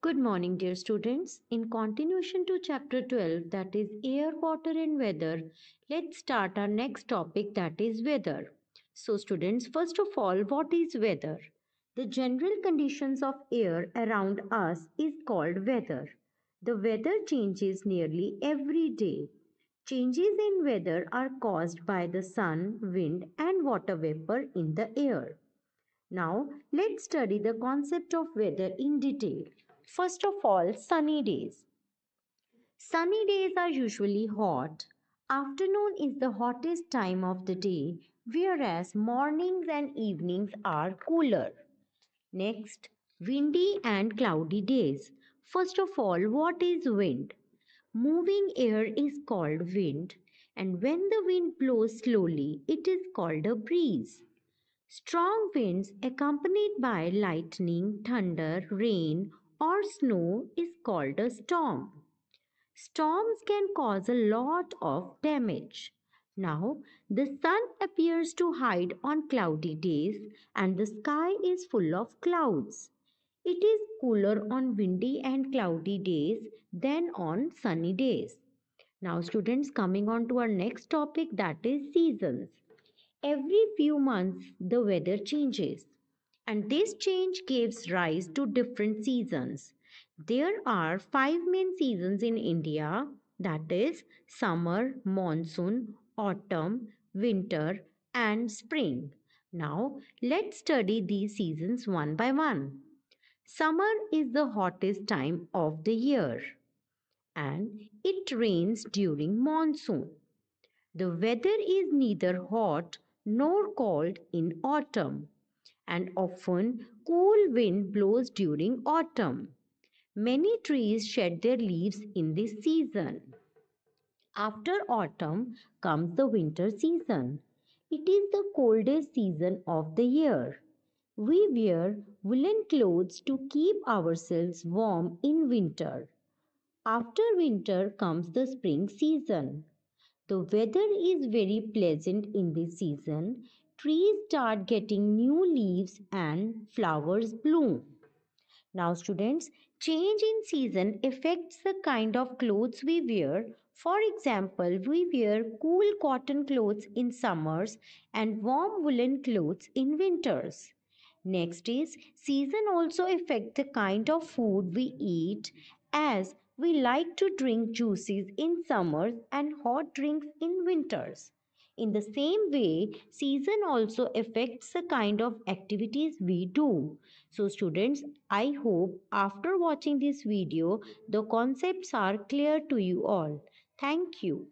Good morning, dear students. In continuation to chapter 12, that is air, water, and weather, let's start our next topic, that is weather. So, students, first of all, what is weather? The general conditions of air around us is called weather. The weather changes nearly every day. Changes in weather are caused by the sun, wind, and water vapor in the air. Now, let's study the concept of weather in detail. First of all, sunny days. Sunny days are usually hot. Afternoon is the hottest time of the day, whereas mornings and evenings are cooler. Next, windy and cloudy days. First of all, what is wind? Moving air is called wind, and when the wind blows slowly, it is called a breeze. Strong winds accompanied by lightning, thunder, rain, or snow is called a storm. Storms can cause a lot of damage. Now, the sun appears to hide on cloudy days and the sky is full of clouds. It is cooler on windy and cloudy days than on sunny days. Now, students, coming on to our next topic that is seasons. Every few months, the weather changes and this change gives rise to different seasons. There are five main seasons in India that is, summer, monsoon, autumn, winter, and spring. Now, let's study these seasons one by one. Summer is the hottest time of the year and it rains during monsoon. The weather is neither hot nor cold in autumn and often cool wind blows during autumn. Many trees shed their leaves in this season. After autumn comes the winter season. It is the coldest season of the year. We wear woolen clothes to keep ourselves warm in winter. After winter comes the spring season. The weather is very pleasant in this season trees start getting new leaves and flowers bloom. Now students, change in season affects the kind of clothes we wear. For example, we wear cool cotton clothes in summers and warm woolen clothes in winters. Next is season also affects the kind of food we eat as we like to drink juices in summers and hot drinks in winters. In the same way, season also affects the kind of activities we do. So students, I hope after watching this video, the concepts are clear to you all. Thank you.